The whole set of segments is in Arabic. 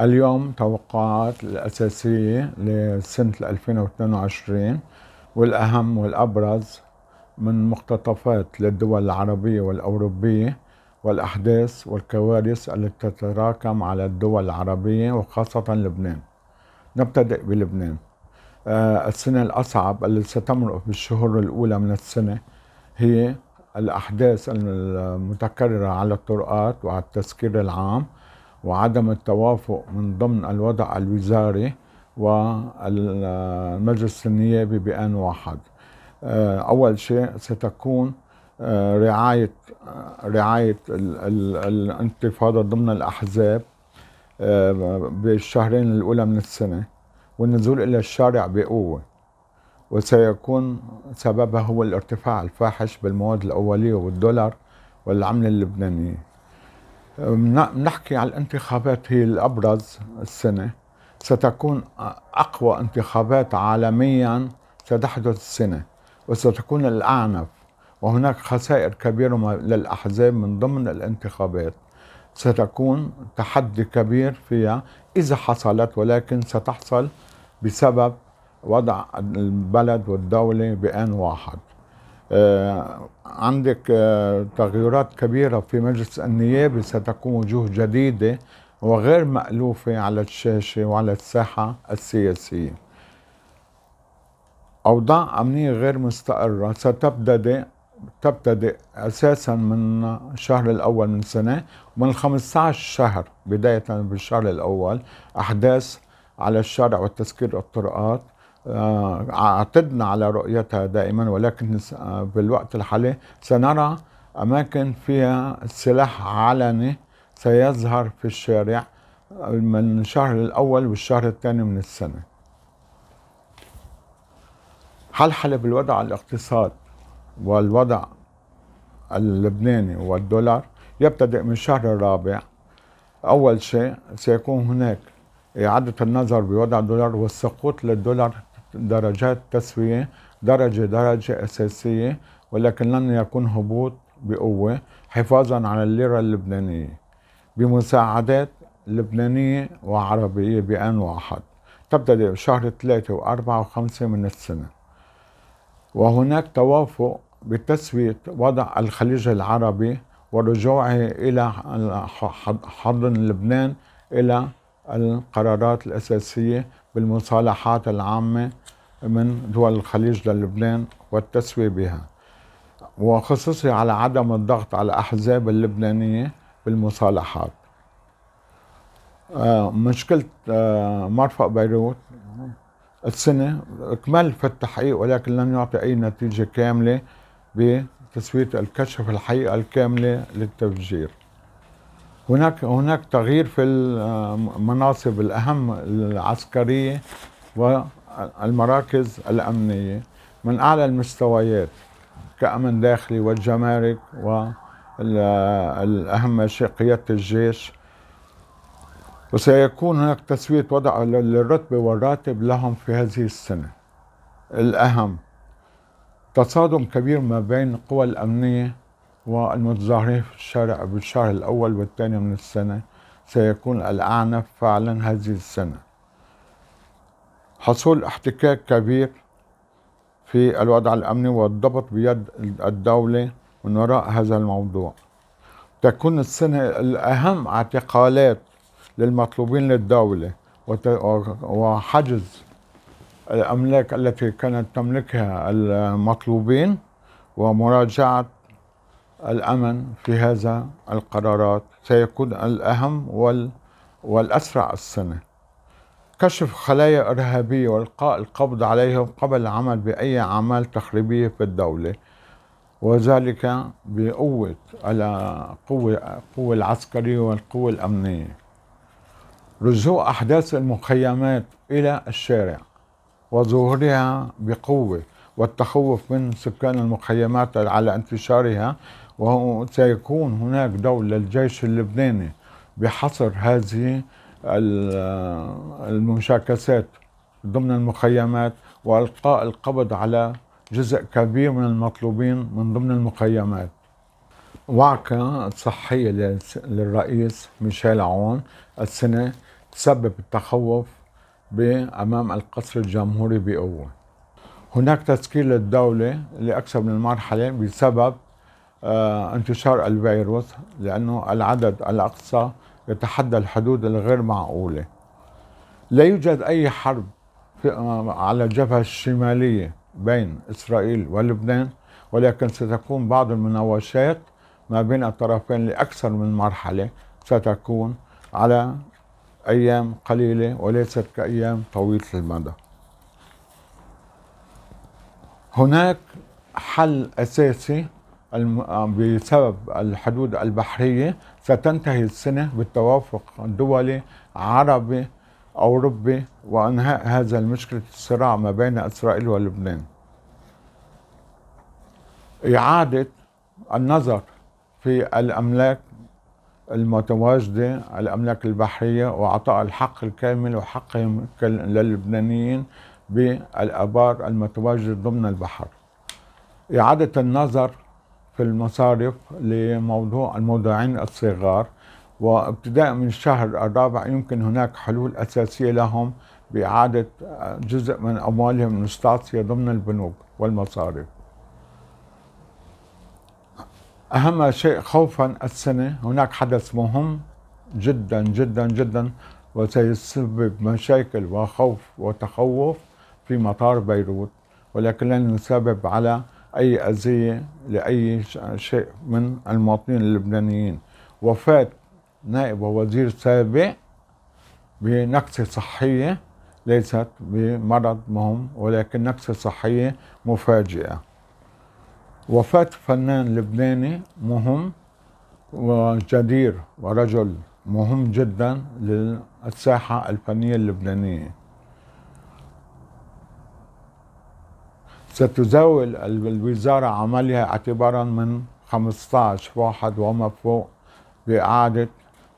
اليوم توقعات الأساسية لسنة 2022 والأهم والأبرز من مقتطفات للدول العربية والأوروبية والأحداث والكوارث التي تتراكم على الدول العربية وخاصة لبنان نبتدئ بلبنان آه، السنة الأصعب التي ستمرق الشهور الأولى من السنة هي الأحداث المتكررة على الطرقات وعلى التسكير العام وعدم التوافق من ضمن الوضع الوزاري والمجلس النيابي بآن واحد آه، أول شيء ستكون آه، رعاية آه، رعاية الانتفاضة ضمن الأحزاب بالشهرين الأولى من السنة والنزول إلى الشارع بقوة وسيكون سببها هو الارتفاع الفاحش بالمواد الأولية والدولار والعملة اللبنانية نحكي على الانتخابات هي الأبرز السنة ستكون أقوى انتخابات عالميا ستحدث السنة وستكون الأعنف وهناك خسائر كبيرة للأحزاب من ضمن الانتخابات ستكون تحدي كبير فيها إذا حصلت ولكن ستحصل بسبب وضع البلد والدولة بآن واحد آه، عندك آه، تغيرات كبيرة في مجلس النيابة ستكون وجوه جديدة وغير مألوفة على الشاشة وعلى الساحة السياسية أوضاع أمنية غير مستقرة ستبتدئ تبتدئ أساسا من الشهر الأول من سنة ومن 15 شهر بداية بالشهر الأول أحداث على الشارع وتسكير الطرقات آه، اعتدنا على رؤيتها دائما ولكن آه، بالوقت الحالي سنرى أماكن فيها السلاح علني سيظهر في الشارع من الشهر الأول والشهر الثاني من السنة حل بالوضع الاقتصاد والوضع اللبناني والدولار يبتدئ من الشهر الرابع أول شيء سيكون هناك إعادة النظر بوضع الدولار والسقوط للدولار درجات تسوية درجة درجة أساسية ولكن لن يكون هبوط بقوة حفاظا على الليرة اللبنانية بمساعدات لبنانية وعربية بآن واحد تبتدئ بشهر ثلاثة وأربعة وخمسة من السنة وهناك توافق بتسوية وضع الخليج العربي ورجوعه إلى حضن لبنان إلى القرارات الأساسية بالمصالحات العامة من دول الخليج للبنان والتسوية بها وخصوصي على عدم الضغط على الأحزاب اللبنانية بالمصالحات آه، مشكلة آه، مرفق بيروت السنة أكمل في التحقيق ولكن لم يعطي أي نتيجة كاملة بتسوية الكشف الحقيقة الكاملة للتفجير هناك هناك تغيير في المناصب آه، الأهم العسكرية والمراكز الأمنية من أعلى المستويات كأمن داخلي والجمارك والأهم شيء قيادة الجيش وسيكون هناك تسوية وضع للرتبة والراتب لهم في هذه السنة الأهم تصادم كبير ما بين القوى الأمنية والمتظاهرين في الشارع بالشهر الأول والثاني من السنة سيكون الأعنف فعلا هذه السنة حصول احتكاك كبير في الوضع الأمني والضبط بيد الدولة من وراء هذا الموضوع تكون السنة الأهم اعتقالات للمطلوبين للدولة وحجز الأملاك التي كانت تملكها المطلوبين ومراجعة الأمن في هذا القرارات سيكون الأهم وال والأسرع السنة كشف خلايا إرهابية والقاء القبض عليهم قبل العمل بأي أعمال تخريبية في الدولة وذلك بقوة على قوة قوة العسكرية والقوة الأمنية رجوع أحداث المخيمات إلى الشارع وظهورها بقوة والتخوف من سكان المخيمات على انتشارها وسيكون هناك دور للجيش اللبناني بحصر هذه المشاكسات ضمن المخيمات والقاء القبض على جزء كبير من المطلوبين من ضمن المخيمات وعكة صحية للرئيس ميشيل عون السنة تسبب التخوف بأمام القصر الجمهوري بقوة هناك تسكيل للدولة لأكثر من مرحلة بسبب آه، انتشار الفيروس لأنه العدد الأقصى يتحدى الحدود الغير معقولة لا يوجد أي حرب آه، على الجبهة الشمالية بين إسرائيل ولبنان ولكن ستكون بعض المناوشات ما بين الطرفين لأكثر من مرحلة ستكون على أيام قليلة وليست كأيام طويلة المدى هناك حل أساسي آه، بسبب الحدود البحرية ستنتهي السنة بالتوافق الدولي عربي أوروبي وأنهاء هذا المشكلة الصراع ما بين إسرائيل ولبنان إعادة النظر في الأملاك المتواجدة الأملاك البحرية وإعطاء الحق الكامل وحقهم للبنانيين بالآبار المتواجدة ضمن البحر إعادة النظر في المصارف لموضوع المودعين الصغار وابتداء من الشهر الرابع يمكن هناك حلول أساسية لهم بإعادة جزء من أموالهم المستعصية ضمن البنوك والمصارف أهم شيء خوفا السنة هناك حدث مهم جدا جدا جدا وسيسبب مشاكل وخوف وتخوف في مطار بيروت ولكن لن نسبب على أي أذية لأي شيء من المواطنين اللبنانيين وفاة نائب وزير سابق بنكسة صحية ليست بمرض مهم ولكن نكسة صحية مفاجئة وفاة فنان لبناني مهم وجدير ورجل مهم جدا للساحة الفنية اللبنانية ستزاول الوزارة عملها اعتبارا من 15 واحد وما فوق بإعادة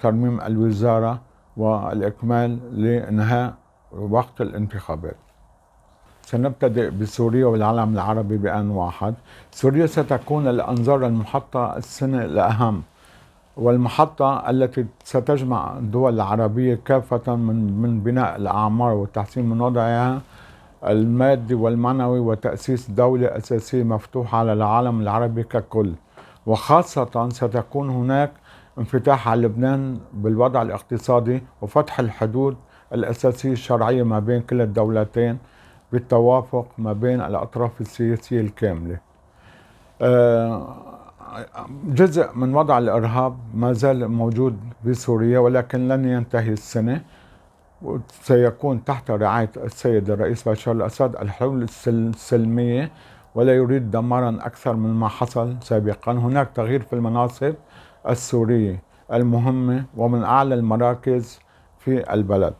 ترميم الوزارة والإكمال لإنهاء وقت الانتخابات سنبتدئ بسوريا والعالم العربي بآن واحد سوريا ستكون الأنظار المحطة السنة الأهم والمحطة التي ستجمع الدول العربية كافة من, من بناء الأعمار وتحسين من وضعها المادي والمعنوي وتأسيس دولة أساسية مفتوحة على العالم العربي ككل وخاصة ستكون هناك انفتاح على لبنان بالوضع الاقتصادي وفتح الحدود الأساسية الشرعية ما بين كلا الدولتين بالتوافق ما بين الأطراف السياسية الكاملة آه، جزء من وضع الإرهاب ما زال موجود بسوريا ولكن لن ينتهي السنة سيكون تحت رعاية السيد الرئيس بشار الأسد الحلول السلمية ولا يريد دمارا أكثر مما حصل سابقا هناك تغيير في المناصب السورية المهمة ومن أعلى المراكز في البلد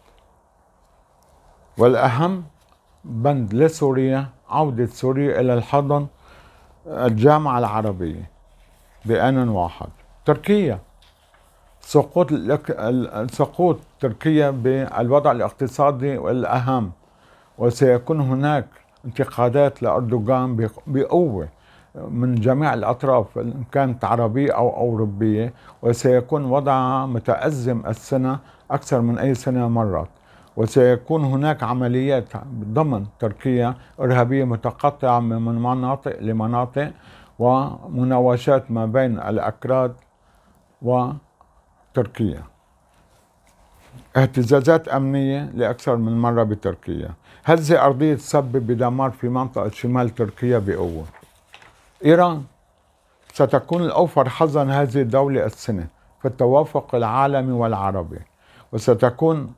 والأهم بند لسوريا عودة سوريا إلى الحضن الجامعة العربية بأن واحد تركيا سقوط سقوط تركيا بالوضع الاقتصادي والاهم وسيكون هناك انتقادات لأردوغان بقوة من جميع الأطراف إن كانت عربية أو أوروبية وسيكون وضعها متأزم السنة أكثر من أي سنة مرت وسيكون هناك عمليات ضمن تركيا إرهابية متقطعة من مناطق لمناطق ومناوشات ما بين الأكراد و تركيا اهتزازات أمنية لأكثر من مرة بتركيا هزة أرضية تسبب بدمار في منطقة شمال تركيا بقوة إيران ستكون الأوفر حظا هذه الدولة السنة في التوافق العالمي والعربي وستكون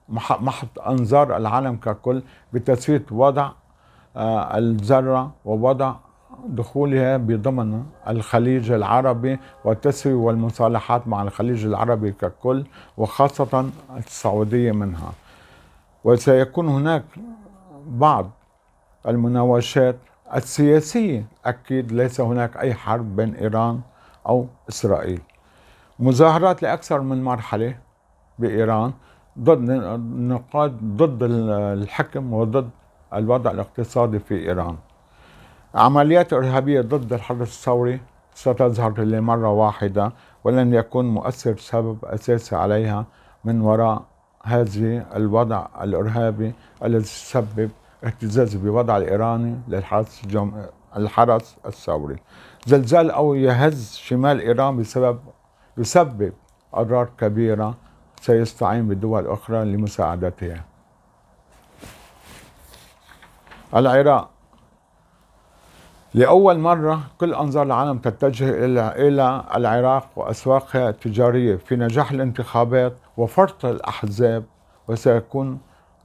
محط أنظار العالم ككل بتسوية وضع آه، الذرة ووضع دخولها بضمن الخليج العربي والتسوية والمصالحات مع الخليج العربي ككل وخاصة السعودية منها وسيكون هناك بعض المناوشات السياسية أكيد ليس هناك أي حرب بين إيران أو إسرائيل مظاهرات لأكثر من مرحلة بإيران ضد النقاد ضد الحكم وضد الوضع الاقتصادي في إيران عمليات إرهابية ضد الحرس الثوري ستظهر لمرة واحدة ولن يكون مؤثر سبب أساسي عليها من وراء هذه الوضع الإرهابي الذي سبب اهتزاز بوضع الإيراني للحرس الجم... الحرس الثوري زلزال أو يهز شمال إيران بسبب يسبب أضرار كبيرة سيستعين بدول أخرى لمساعدتها العراق لأول مرة كل أنظار العالم تتجه إلى إلى العراق وأسواقها التجارية في نجاح الانتخابات وفرط الأحزاب وسيكون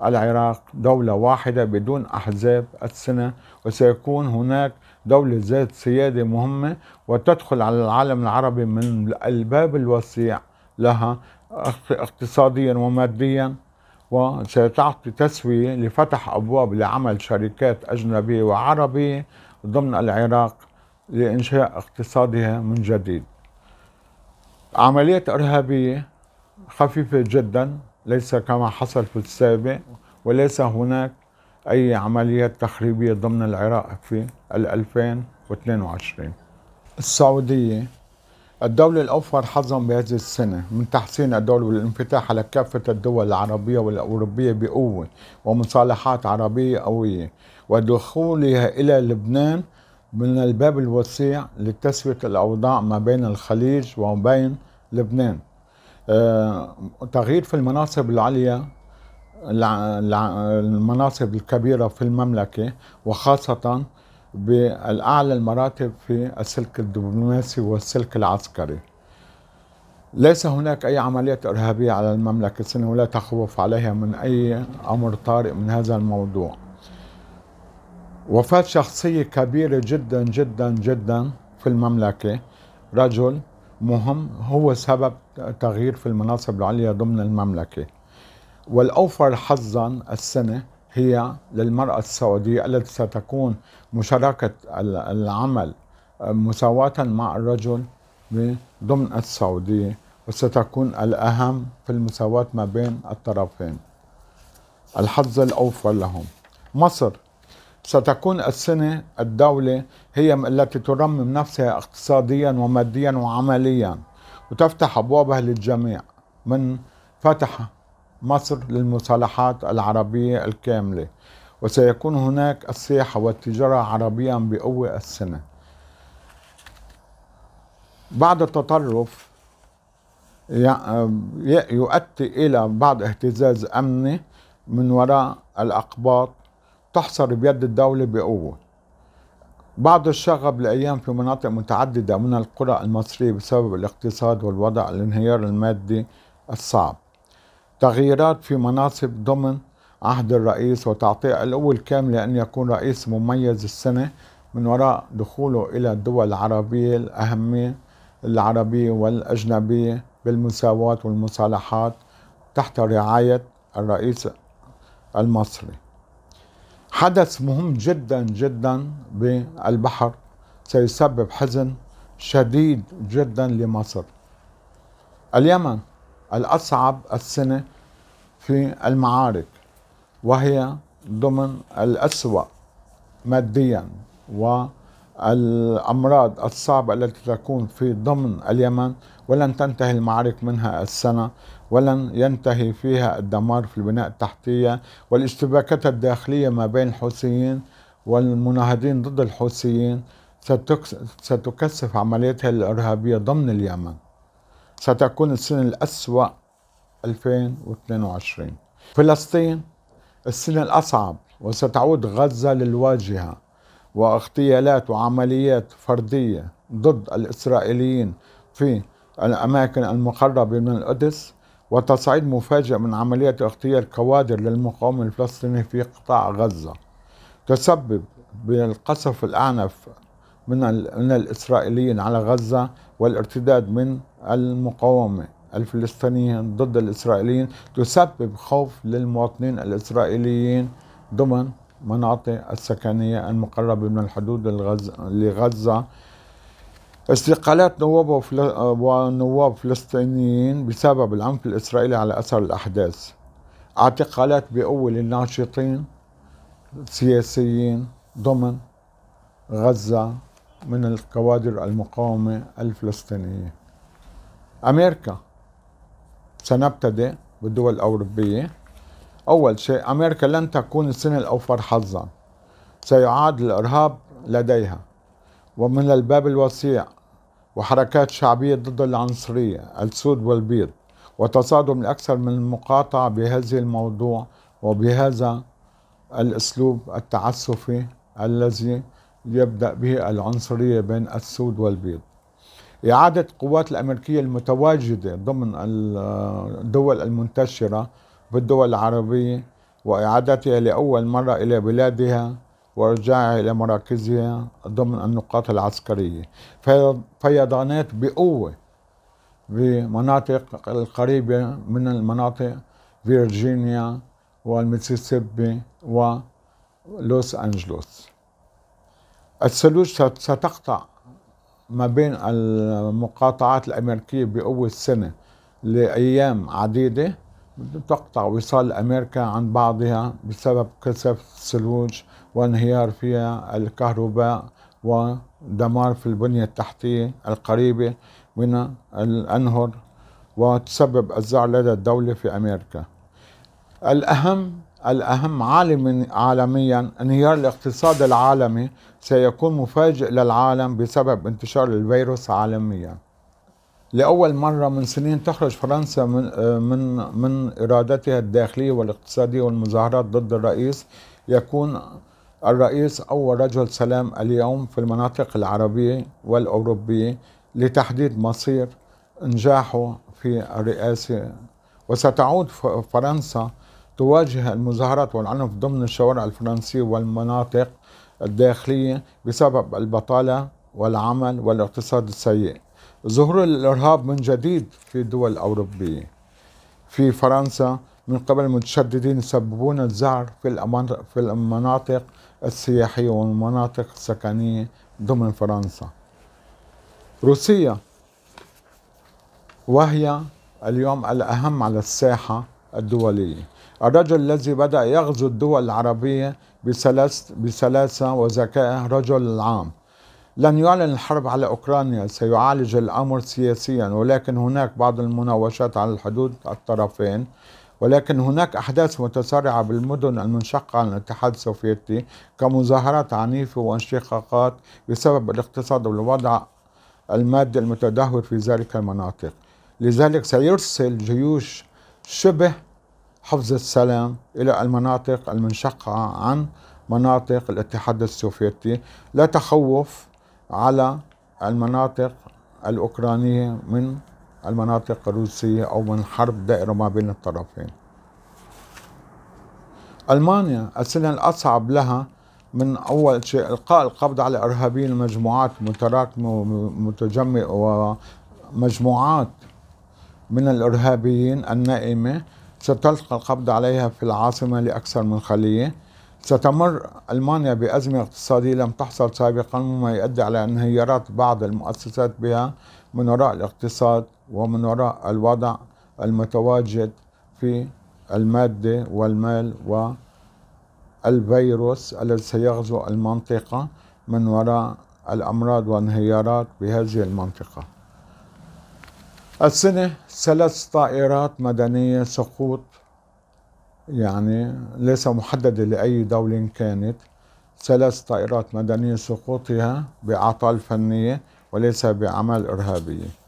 العراق دولة واحدة بدون أحزاب السنة وسيكون هناك دولة ذات سيادة مهمة وتدخل على العالم العربي من الباب الوسيع لها اقتصاديا وماديا وستعطي تسوية لفتح أبواب لعمل شركات أجنبية وعربية ضمن العراق لإنشاء اقتصادها من جديد عملية إرهابية خفيفة جدا ليس كما حصل في السابق وليس هناك أي عمليات تخريبية ضمن العراق في 2022 السعودية الدولة الأوفر حظا بهذه السنة من تحسين الدولة والانفتاح على كافة الدول العربية والأوروبية بقوة ومصالحات عربية قوية ودخولها إلى لبنان من الباب الوسيع لتسوية الأوضاع ما بين الخليج وما بين لبنان آه، تغيير في المناصب العليا المناصب الكبيرة في المملكة وخاصة بالأعلى المراتب في السلك الدبلوماسي والسلك العسكري ليس هناك أي عمليات إرهابية على المملكة السنة ولا تخوف عليها من أي أمر طارئ من هذا الموضوع وفاة شخصية كبيرة جدا جدا جدا في المملكة رجل مهم هو سبب تغيير في المناصب العليا ضمن المملكة والأوفر حظا السنة هي للمرأة السعودية التي ستكون مشاركة العمل آه، مساواة مع الرجل ضمن السعودية وستكون الأهم في المساواة ما بين الطرفين الحظ الأوفر لهم مصر ستكون السنة الدولة هي التي ترمم نفسها اقتصاديا وماديا وعمليا وتفتح أبوابها للجميع من فتح مصر للمصالحات العربية الكاملة وسيكون هناك السياحة والتجارة عربيا بقوة السنة بعد التطرف يؤدي إلى بعض اهتزاز أمني من وراء الأقباط تحصر بيد الدولة بقوة بعض الشغب الأيام في مناطق متعددة من القرى المصرية بسبب الاقتصاد والوضع الانهيار المادي الصعب تغييرات في مناصب ضمن عهد الرئيس وتعطيه القوة الكاملة أن يكون رئيس مميز السنة من وراء دخوله إلى الدول العربية الأهمية العربية والأجنبية بالمساواة والمصالحات تحت رعاية الرئيس المصري حدث مهم جدا جدا بالبحر سيسبب حزن شديد جدا لمصر اليمن الأصعب السنة في المعارك وهي ضمن الأسوأ ماديا و الأمراض الصعبة التي تكون في ضمن اليمن ولن تنتهي المعارك منها السنة ولن ينتهي فيها الدمار في البناء التحتية والاشتباكات الداخلية ما بين الحوثيين والمناهضين ضد الحوثيين ستكثف عمليتها الإرهابية ضمن اليمن ستكون السنة الأسوأ 2022 فلسطين السنة الأصعب وستعود غزة للواجهة واغتيالات وعمليات فردية ضد الإسرائيليين في الأماكن المقربة من القدس وتصعيد مفاجئ من عمليات اغتيال كوادر للمقاومة الفلسطينية في قطاع غزة تسبب بالقصف الأعنف من, من الإسرائيليين على غزة والارتداد من المقاومة الفلسطينية ضد الإسرائيليين تسبب خوف للمواطنين الإسرائيليين ضمن مناطق السكنية المقربة من الحدود لغزة استقالات نواب ونواب فلسطينيين بسبب العنف الإسرائيلي على أثر الأحداث اعتقالات بقوة للناشطين السياسيين ضمن غزة من الكوادر المقاومة الفلسطينية أمريكا سنبتدئ بالدول الأوروبية أول شيء أمريكا لن تكون السنة الأوفر حظا سيعاد الإرهاب لديها ومن الباب الوسيع وحركات شعبية ضد العنصرية السود والبيض وتصادم الأكثر من المقاطعة بهذه الموضوع وبهذا الأسلوب التعسفي الذي يبدأ به العنصرية بين السود والبيض إعادة القوات الأمريكية المتواجدة ضمن الدول المنتشرة بالدول العربية وإعادتها لأول مرة إلى بلادها ورجاعها إلى مراكزها ضمن النقاط العسكرية فيضانات بقوة بمناطق القريبة من المناطق فيرجينيا والميسيسيبي ولوس أنجلوس الثلوج ستقطع ما بين المقاطعات الأمريكية بقوة سنة لأيام عديدة تقطع وصال أمريكا عن بعضها بسبب كثافة الثلوج وانهيار فيها الكهرباء ودمار في البنية التحتية القريبة من الأنهر وتسبب الزعل لدى الدولة في أمريكا الأهم الأهم عالميا انهيار الاقتصاد العالمي سيكون مفاجئ للعالم بسبب انتشار الفيروس عالميا لأول مرة من سنين تخرج فرنسا من آه، من من إرادتها الداخلية والاقتصادية والمظاهرات ضد الرئيس يكون الرئيس أول رجل سلام اليوم في المناطق العربية والأوروبية لتحديد مصير نجاحه في الرئاسة وستعود فرنسا تواجه المظاهرات والعنف ضمن الشوارع الفرنسية والمناطق الداخلية بسبب البطالة والعمل والاقتصاد السيء ظهور الإرهاب من جديد في الدول الأوروبية في فرنسا من قبل المتشددين يسببون الزعر في في المناطق السياحية والمناطق السكنية ضمن فرنسا روسيا وهي اليوم الأهم على الساحة الدولية الرجل الذي بدأ يغزو الدول العربية بسلاسة وذكائه رجل العام لن يعلن الحرب على أوكرانيا سيعالج الأمر سياسيا ولكن هناك بعض المناوشات على الحدود الطرفين ولكن هناك أحداث متسارعة بالمدن المنشقة عن الاتحاد السوفيتي كمظاهرات عنيفة وانشقاقات بسبب الاقتصاد والوضع المادي المتدهور في ذلك المناطق لذلك سيرسل جيوش شبه حفظ السلام إلى المناطق المنشقة عن مناطق الاتحاد السوفيتي لا تخوف على المناطق الأوكرانية من المناطق الروسية أو من حرب دائرة ما بين الطرفين ألمانيا السنة الأصعب لها من أول شيء إلقاء القبض على إرهابيين المجموعات متراكمة ومتجمعة ومجموعات من الإرهابيين النائمة ستلقى القبض عليها في العاصمة لأكثر من خلية ستمر ألمانيا بأزمة اقتصادية لم تحصل سابقا مما يؤدي على انهيارات بعض المؤسسات بها من وراء الاقتصاد ومن وراء الوضع المتواجد في المادة والمال والفيروس الذي سيغزو المنطقة من وراء الأمراض وانهيارات بهذه المنطقة السنة ثلاث طائرات مدنية سقوط يعني ليس محددة لأي دولة كانت ثلاث طائرات مدنية سقوطها بأعطال فنية وليس بأعمال إرهابية